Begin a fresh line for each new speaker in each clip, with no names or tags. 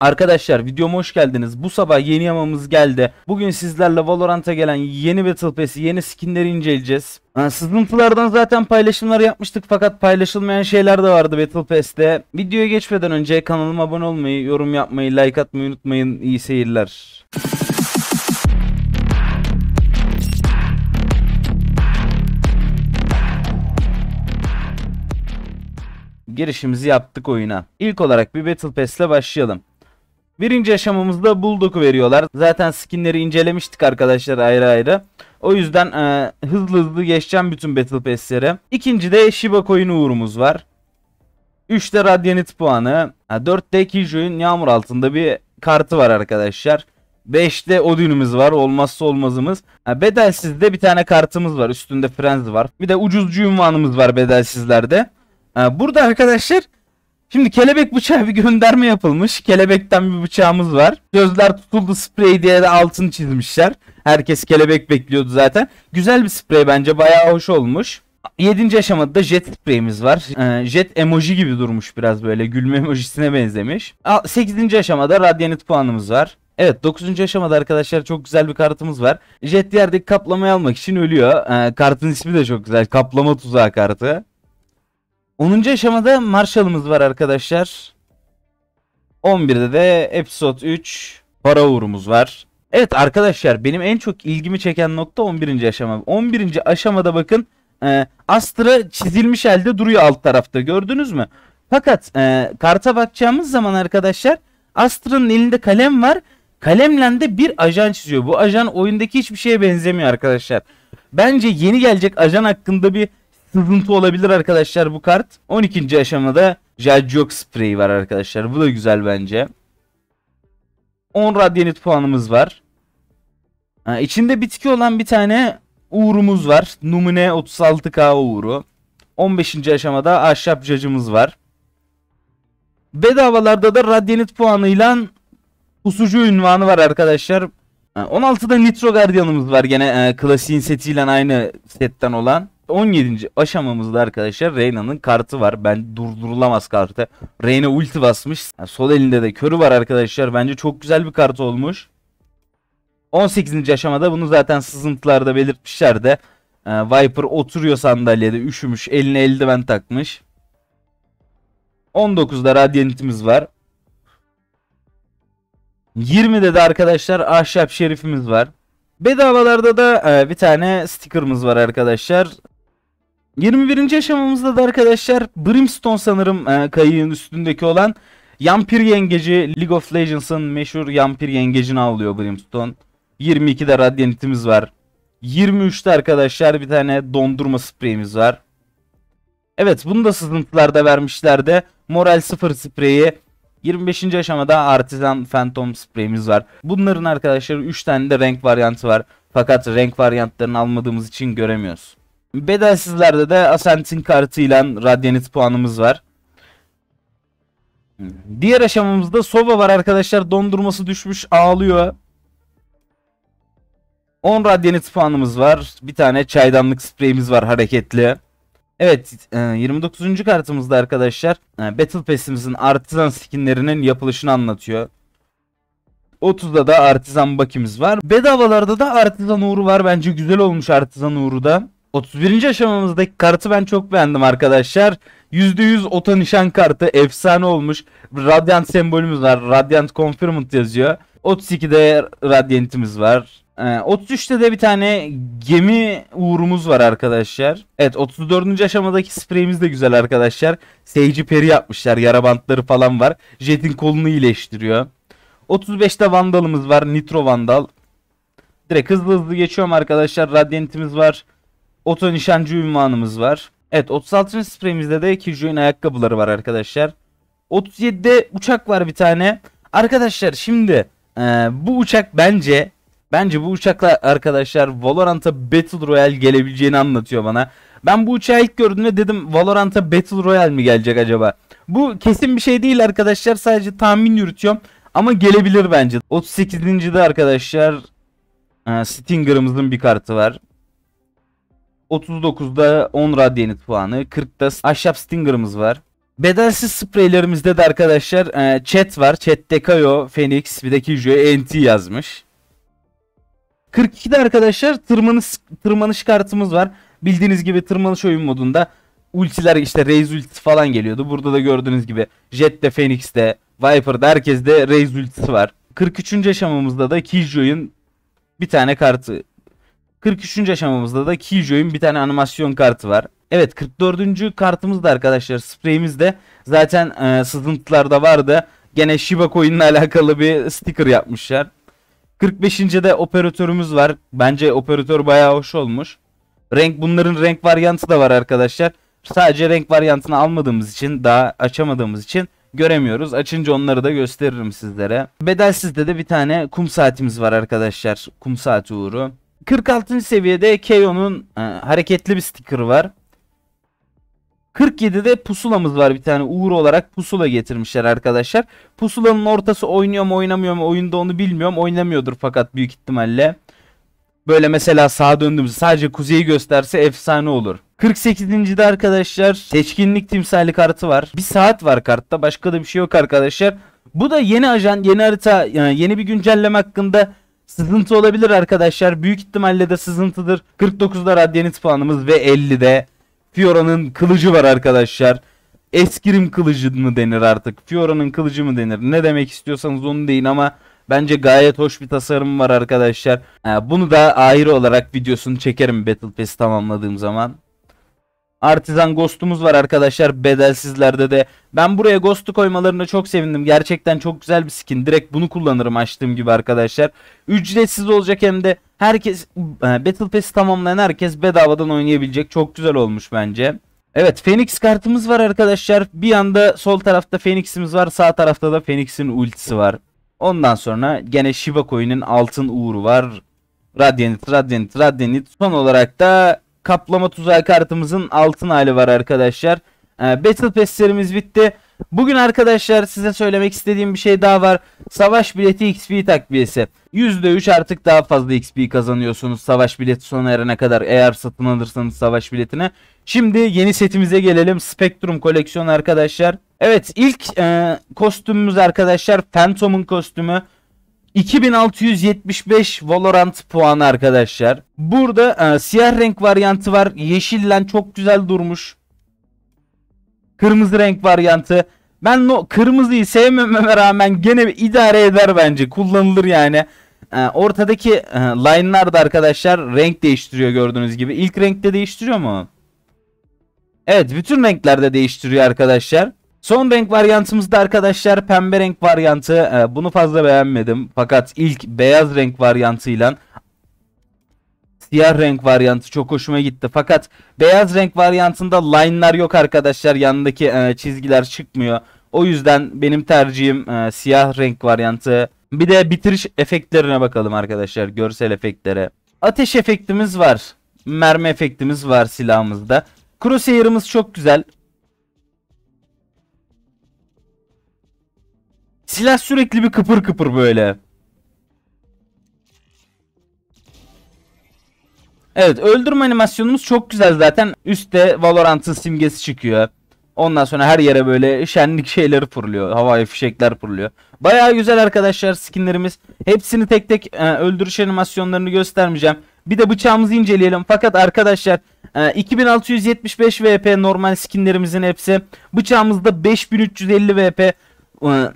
Arkadaşlar videoma hoş geldiniz. Bu sabah yeni yamamız geldi. Bugün sizlerle Valorant'a gelen yeni Battle Pass'i, yeni skinleri inceleyeceğiz. Ha, sızıntılardan zaten paylaşımlar yapmıştık fakat paylaşılmayan şeyler de vardı Battle Pass'te. Videoya geçmeden önce kanalıma abone olmayı, yorum yapmayı, like atmayı unutmayın. İyi seyirler. girişimizi yaptık oyuna. İlk olarak bir Battle Pass ile başlayalım. Birinci aşamamızda Bulldog'u veriyorlar. Zaten skinleri incelemiştik arkadaşlar ayrı ayrı. O yüzden e, hızlı hızlı geçeceğim bütün Battle Pass'lere. İkinci de Shiba Coin uğurumuz var. üçte Radianit puanı. dörtte Kijo'yun yağmur altında bir kartı var arkadaşlar. beşte Odin'imiz var. Olmazsa olmazımız. bedelsizde bir tane kartımız var. Üstünde Frenzy var. Bir de ucuzcu ünvanımız var bedelsizlerde. Ha, burada arkadaşlar Şimdi kelebek bıçağı bir gönderme yapılmış. Kelebekten bir bıçağımız var. Gözler tutuldu sprey diye de altını çizmişler. Herkes kelebek bekliyordu zaten. Güzel bir sprey bence. Bayağı hoş olmuş. 7. aşamada da jet spreyimiz var. Ee, jet emoji gibi durmuş biraz böyle. Gülme emojisine benzemiş. 8. aşamada radyanit puanımız var. Evet 9. aşamada arkadaşlar çok güzel bir kartımız var. Jet yerdeki kaplamayı almak için ölüyor. Ee, kartın ismi de çok güzel. Kaplama tuzağı kartı. 10. aşamada Marshall'ımız var arkadaşlar. 11'de de Episode 3 para uğurumuz var. Evet arkadaşlar benim en çok ilgimi çeken nokta 11. aşama. 11. aşamada bakın e, Astra çizilmiş halde duruyor alt tarafta gördünüz mü? Fakat e, karta bakacağımız zaman arkadaşlar Astra'nın elinde kalem var. Kalemle de bir ajan çiziyor. Bu ajan oyundaki hiçbir şeye benzemiyor arkadaşlar. Bence yeni gelecek ajan hakkında bir sızıntı olabilir arkadaşlar bu kart. 12. aşamada Jajok Spray var arkadaşlar. Bu da güzel bence. 10 radyanit puanımız var. Ha, içinde bitki olan bir tane uğurumuz var. Numune 36k uğuru. 15. aşamada ahşap cacımız var. Bedavalarda da radyanit puanıyla pusucu ünvanı var arkadaşlar. Ha, 16'da Nitro Guardian'ımız var gene e, klasiğin setiyle aynı setten olan. 17. aşamamızda arkadaşlar Reyna'nın kartı var. Ben durdurulamaz kartı. Reyna ulti basmış. Yani sol elinde de körü var arkadaşlar. Bence çok güzel bir kart olmuş. 18. aşamada bunu zaten sızıntılarda belirtmişlerdi. Ee, Viper oturuyor sandalyede üşümüş. Eline eldiven takmış. 19'da Radiant'imiz var. 20'de de arkadaşlar Ahşap Şerif'imiz var. Bedavalarda da e, bir tane sticker'ımız var arkadaşlar. 21. aşamamızda da arkadaşlar Brimstone sanırım e, kayığın üstündeki olan Yampir yengeci League of Legends'ın meşhur Yampir yengecini alıyor Brimstone. 22'de radyanitimiz var. 23'te arkadaşlar bir tane dondurma spreyimiz var. Evet bunu da sızıntılarda vermişler de Moral 0 spreyi 25. aşamada Artisan Phantom spreyimiz var. Bunların arkadaşlar 3 tane de renk varyantı var. Fakat renk varyantlarını almadığımız için göremiyoruz. Bedelsizlerde de Ascent'in kartıyla Radianit puanımız var. Diğer aşamamızda Sova var arkadaşlar. Dondurması düşmüş ağlıyor. 10 radyanit puanımız var. Bir tane çaydanlık spreyimiz var hareketli. Evet 29. E, kartımızda arkadaşlar e, Battle Pass'imizin artisan skinlerinin yapılışını anlatıyor. 30'da da artisan bakimiz var. Bedavalarda da artisan uğru var. Bence güzel olmuş artisan uğru da. 31. aşamamızdaki kartı ben çok beğendim arkadaşlar. %100 oto nişan kartı efsane olmuş. Radiant sembolümüz var. Radiant Confirmed yazıyor. 32'de Radiant'imiz var. 33'te ee, de bir tane gemi uğurumuz var arkadaşlar. Evet 34. aşamadaki spreyimiz de güzel arkadaşlar. Seyirci peri yapmışlar. Yara bantları falan var. Jet'in kolunu iyileştiriyor. 35'te vandalımız var. Nitro vandal. Direkt hızlı hızlı geçiyorum arkadaşlar. Radiant'imiz var. Oto nişancı ünvanımız var. Evet 36. spreyimizde de Kijo'nun ayakkabıları var arkadaşlar. 37'de uçak var bir tane. Arkadaşlar şimdi e, bu uçak bence bence bu uçakla arkadaşlar Valorant'a Battle Royale gelebileceğini anlatıyor bana. Ben bu uçağı ilk gördüğümde dedim Valorant'a Battle Royale mi gelecek acaba? Bu kesin bir şey değil arkadaşlar sadece tahmin yürütüyorum. Ama gelebilir bence. 38. de arkadaşlar e, Stinger'ımızın bir kartı var. 39'da 10 Radiant puanı. 40'da Ahşap Stinger'ımız var. Bedelsiz spreylerimizde de arkadaşlar e, chat var. Chat Dekayo, Phoenix bir de Kijo'ya NT yazmış. 42'de arkadaşlar tırmanış, tırmanış kartımız var. Bildiğiniz gibi tırmanış oyun modunda ultiler işte Raze ultisi falan geliyordu. Burada da gördüğünüz gibi Jet'te, Phoenix'te, Viper'da herkeste Raze ultisi var. 43. aşamamızda da Kijo'yun bir tane kartı 43. aşamamızda da Killjoy'un bir tane animasyon kartı var. Evet 44. kartımız da arkadaşlar spreyimiz de zaten e, sızıntılarda vardı. Gene Shiba Coin'le alakalı bir sticker yapmışlar. 45. de operatörümüz var. Bence operatör bayağı hoş olmuş. Renk bunların renk varyantı da var arkadaşlar. Sadece renk varyantını almadığımız için daha açamadığımız için göremiyoruz. Açınca onları da gösteririm sizlere. Bedelsizde de bir tane kum saatimiz var arkadaşlar. Kum saati uğru. 46. seviyede KO'nun e, hareketli bir sticker var. 47'de pusulamız var bir tane uğur olarak pusula getirmişler arkadaşlar. Pusulanın ortası oynuyor mu oynamıyor mu oyunda onu bilmiyorum. Oynamıyordur fakat büyük ihtimalle. Böyle mesela sağa döndüğümüzde sadece kuzeyi gösterse efsane olur. 48. de arkadaşlar seçkinlik timsali kartı var. Bir saat var kartta başka da bir şey yok arkadaşlar. Bu da yeni ajan yeni harita yani e, yeni bir güncelleme hakkında Sızıntı olabilir arkadaşlar. Büyük ihtimalle de sızıntıdır. 49'da radyanit puanımız ve 50'de Fiora'nın kılıcı var arkadaşlar. Eskirim kılıcı mı denir artık? Fiora'nın kılıcı mı denir? Ne demek istiyorsanız onu deyin ama bence gayet hoş bir tasarım var arkadaşlar. Bunu da ayrı olarak videosunu çekerim Battle Pass'i tamamladığım zaman. Artisan Ghost'umuz var arkadaşlar bedelsizlerde de. Ben buraya Ghost'u koymalarına çok sevindim. Gerçekten çok güzel bir skin. Direkt bunu kullanırım açtığım gibi arkadaşlar. Ücretsiz olacak hem de herkes e, Battle Pass'i tamamlayan herkes bedavadan oynayabilecek. Çok güzel olmuş bence. Evet Phoenix kartımız var arkadaşlar. Bir yanda sol tarafta Phoenix'imiz var. Sağ tarafta da Phoenix'in ultisi var. Ondan sonra gene Shiba Coin'in altın uğuru var. Radiant, Radiant, Radiant. Son olarak da kaplama tuzağı kartımızın altın hali var arkadaşlar. E, Battle Pass'lerimiz bitti. Bugün arkadaşlar size söylemek istediğim bir şey daha var. Savaş bileti XP takviyesi. %3 artık daha fazla XP kazanıyorsunuz savaş bileti sona erene kadar eğer satın alırsanız savaş biletine. Şimdi yeni setimize gelelim. Spectrum koleksiyon arkadaşlar. Evet ilk e, kostümümüz arkadaşlar Phantom'un kostümü. 2675 Valorant puanı arkadaşlar. Burada e, siyah renk varyantı var. Yeşillen çok güzel durmuş. Kırmızı renk varyantı. Ben no, kırmızıyı sevmememe rağmen gene idare eder bence. Kullanılır yani. E, ortadaki e, line'lar da arkadaşlar renk değiştiriyor gördüğünüz gibi. İlk renkte değiştiriyor mu? Evet bütün renklerde değiştiriyor arkadaşlar. Son renk varyantımızda arkadaşlar pembe renk varyantı. Ee, bunu fazla beğenmedim. Fakat ilk beyaz renk varyantıyla siyah renk varyantı çok hoşuma gitti. Fakat beyaz renk varyantında line'lar yok arkadaşlar. Yanındaki e, çizgiler çıkmıyor. O yüzden benim tercihim e, siyah renk varyantı. Bir de bitiriş efektlerine bakalım arkadaşlar. Görsel efektlere. Ateş efektimiz var. Mermi efektimiz var silahımızda. Crosshair'ımız çok güzel. Silah sürekli bir kıpır kıpır böyle. Evet öldürme animasyonumuz çok güzel zaten. Üste Valorant'ın simgesi çıkıyor. Ondan sonra her yere böyle şenlik şeyleri fırlıyor. Havai fişekler fırlıyor. Baya güzel arkadaşlar skinlerimiz. Hepsini tek tek e, öldürüş animasyonlarını göstermeyeceğim. Bir de bıçağımızı inceleyelim. Fakat arkadaşlar e, 2675 VP normal skinlerimizin hepsi. Bıçağımızda 5350 VP.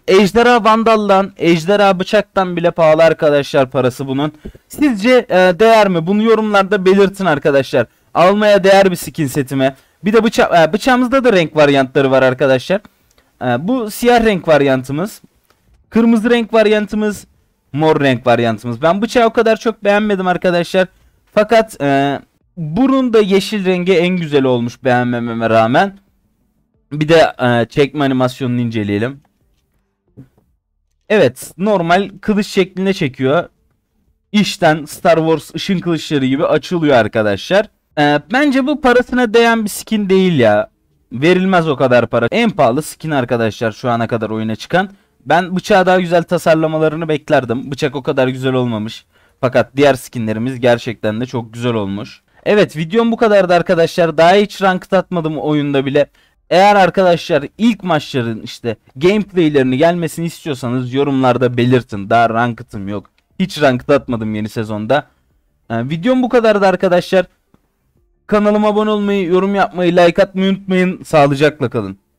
Ejderha Vandaldan, ejderha bıçaktan bile pahalı arkadaşlar parası bunun. Sizce e, değer mi? Bunu yorumlarda belirtin arkadaşlar. Almaya değer bir skin setime. Bir de bıça e, bıçağımızda da renk varyantları var arkadaşlar. E, bu siyah renk varyantımız. Kırmızı renk varyantımız. Mor renk varyantımız. Ben bıçağı o kadar çok beğenmedim arkadaşlar. Fakat e, bunun da yeşil rengi en güzel olmuş beğenmememe rağmen. Bir de e, çekme animasyonunu inceleyelim. Evet normal kılıç şeklinde çekiyor. İşten Star Wars ışın kılıçları gibi açılıyor arkadaşlar. Ee, bence bu parasına değen bir skin değil ya. Verilmez o kadar para. En pahalı skin arkadaşlar şu ana kadar oyuna çıkan. Ben bıçağı daha güzel tasarlamalarını beklerdim. Bıçak o kadar güzel olmamış. Fakat diğer skinlerimiz gerçekten de çok güzel olmuş. Evet videom bu kadardı arkadaşlar. Daha hiç ranked atmadım oyunda bile. Eğer arkadaşlar ilk maçların işte gameplaylerini gelmesini istiyorsanız yorumlarda belirtin. Daha ranked'ım yok. Hiç ranked atmadım yeni sezonda. Yani ee, videom bu kadardı arkadaşlar. Kanalıma abone olmayı, yorum yapmayı, like atmayı unutmayın. Sağlıcakla kalın.